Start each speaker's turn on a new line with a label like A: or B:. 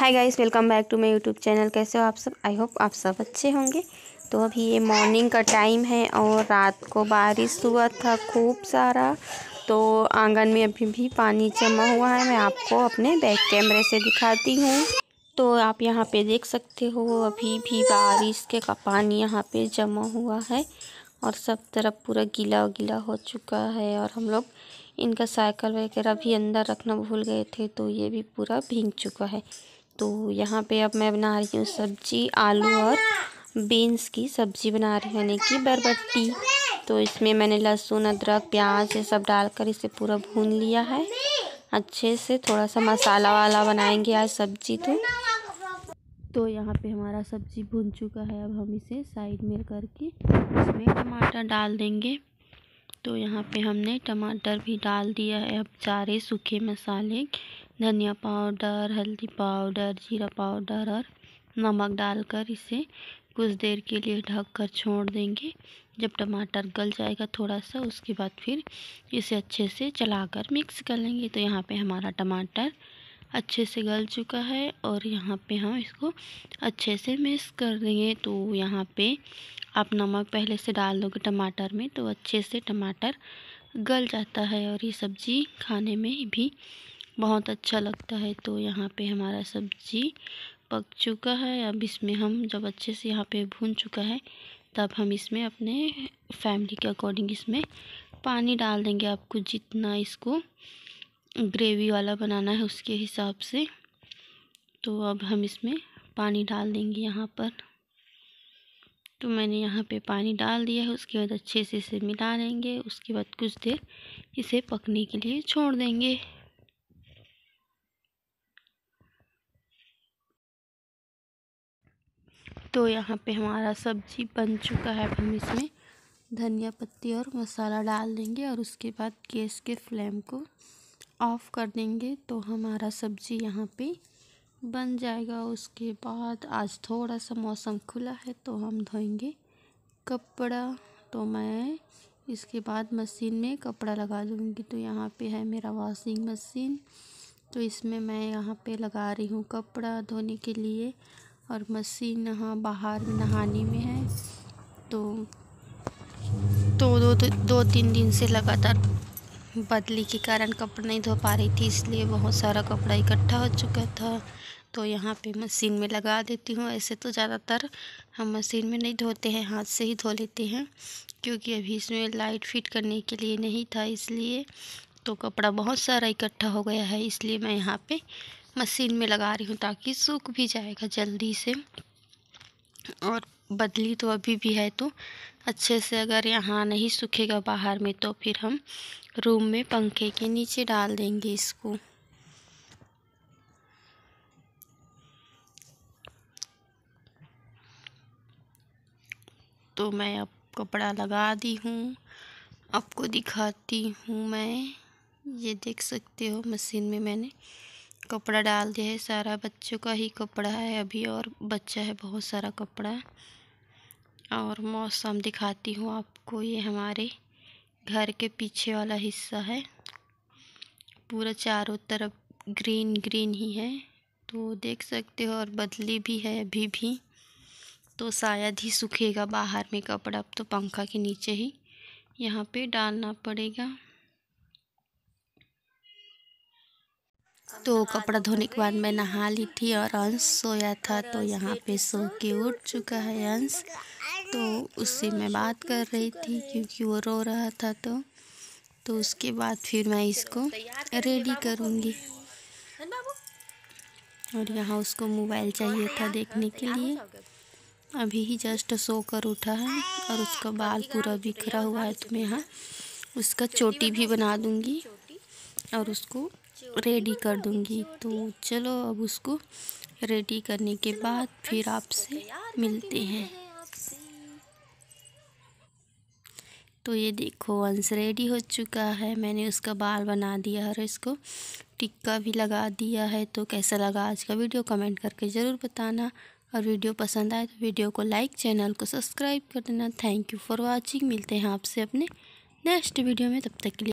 A: hi guys welcome back to my YouTube channel कैसे हो आप सब आई होप आप सब अच्छे होंगे तो अभी ये मॉर्निंग का टाइम है और रात को बारिश हुआ था खूब सारा तो आंगन में अभी भी पानी जमा हुआ है मैं आपको अपने बैक कैमरे से दिखाती हूँ तो आप यहाँ पे देख सकते हो अभी भी बारिश के का पानी यहाँ पर जमा हुआ है और सब तरफ पूरा गीला गीला हो चुका है और हम लोग इनका साइकिल वगैरह भी अंदर रखना भूल गए थे तो ये भी पूरा भींग चुका है तो यहाँ पे अब मैं बना रही हूँ सब्जी आलू और बीन्स की सब्ज़ी बना रही हूँ यानी कि बरबट्टी तो इसमें मैंने लहसुन अदरक प्याज ये सब डालकर इसे पूरा भून लिया है अच्छे से थोड़ा सा मसाला वाला बनाएंगे आज सब्जी तो तो यहाँ पे हमारा सब्जी भुन चुका है अब हम इसे साइड में करके इसमें टमाटर डाल देंगे तो यहाँ पे हमने टमाटर भी डाल दिया है अब सारे सूखे मसाले धनिया पाउडर हल्दी पाउडर जीरा पाउडर और नमक डालकर इसे कुछ देर के लिए ढक कर छोड़ देंगे जब टमाटर गल जाएगा थोड़ा सा उसके बाद फिर इसे अच्छे से चलाकर मिक्स कर लेंगे तो यहाँ पे हमारा टमाटर अच्छे से गल चुका है और यहाँ पे हम हाँ, इसको अच्छे से मिक्स कर देंगे तो यहाँ पे आप नमक पहले से डाल दोगे टमाटर में तो अच्छे से टमाटर गल जाता है और ये सब्ज़ी खाने में भी बहुत अच्छा लगता है तो यहाँ पे हमारा सब्ज़ी पक चुका है अब इसमें हम जब अच्छे से यहाँ पे भून चुका है तब हम इसमें अपने फैमिली के अकॉर्डिंग इसमें पानी डाल देंगे आपको जितना इसको ग्रेवी वाला बनाना है उसके हिसाब से तो अब हम इसमें पानी डाल देंगे यहाँ पर तो मैंने यहाँ पे पानी डाल दिया है उसके बाद अच्छे से इसे मिला लेंगे उसके बाद कुछ देर इसे पकने के लिए छोड़ देंगे तो यहाँ पे हमारा सब्जी बन चुका है अब हम इसमें धनिया पत्ती और मसाला डाल देंगे और उसके बाद गैस के फ्लेम को ऑफ़ कर देंगे तो हमारा सब्ज़ी यहाँ पे बन जाएगा उसके बाद आज थोड़ा सा मौसम खुला है तो हम धोएंगे कपड़ा तो मैं इसके बाद मशीन में कपड़ा लगा दूँगी तो यहाँ पे है मेरा वॉशिंग मशीन तो इसमें मैं यहाँ पे लगा रही हूँ कपड़ा धोने के लिए और मशीन यहाँ बाहर नहाने में है तो तो दो, दो, दो तीन दिन से लगातार बदली के कारण कपड़ा नहीं धो पा रही थी इसलिए बहुत सारा कपड़ा इकट्ठा हो चुका था तो यहाँ पे मशीन में लगा देती हूँ ऐसे तो ज़्यादातर हम मशीन में नहीं धोते हैं हाथ से ही धो लेते हैं क्योंकि अभी इसमें लाइट फिट करने के लिए नहीं था इसलिए तो कपड़ा बहुत सारा इकट्ठा हो गया है इसलिए मैं यहाँ पे मशीन में लगा रही हूँ ताकि सूख भी जाएगा जल्दी से और बदली तो अभी भी है तो अच्छे से अगर यहाँ नहीं सूखेगा बाहर में तो फिर हम रूम में पंखे के नीचे डाल देंगे इसको तो मैं अब कपड़ा लगा दी हूँ आपको दिखाती हूँ मैं ये देख सकते हो मशीन में मैंने कपड़ा डाल दिया है सारा बच्चों का ही कपड़ा है अभी और बच्चा है बहुत सारा कपड़ा है और मौसम दिखाती हूँ आपको ये हमारे घर के पीछे वाला हिस्सा है पूरा चारों तरफ ग्रीन ग्रीन ही है तो देख सकते हो और बदली भी है अभी भी तो शायद ही सूखेगा बाहर में कपड़ा अब तो पंखा के नीचे ही यहाँ पे डालना पड़ेगा तो कपड़ा धोने के बाद मैं नहा ली थी और अंश सोया था तो यहाँ पे सो के उठ चुका है अंश तो उससे मैं बात कर रही थी क्योंकि वो रो रहा था तो तो उसके बाद फिर मैं इसको रेडी करूँगी और यहाँ उसको मोबाइल चाहिए था देखने के लिए अभी ही जस्ट सो कर उठा है और उसका बाल पूरा बिखरा हुआ है तो मैं यहाँ उसका चोटी भी बना दूँगी और उसको रेडी कर दूँगी तो चलो अब उसको रेडी करने के बाद फिर आपसे मिलते हैं तो ये देखो अंश रेडी हो चुका है मैंने उसका बाल बना दिया और इसको टिक्का भी लगा दिया है तो कैसा लगा आज का वीडियो कमेंट करके ज़रूर बताना और वीडियो पसंद आए तो वीडियो को लाइक चैनल को सब्सक्राइब कर देना थैंक यू फॉर वाचिंग मिलते हैं आपसे अपने नेक्स्ट वीडियो में तब तक के लिए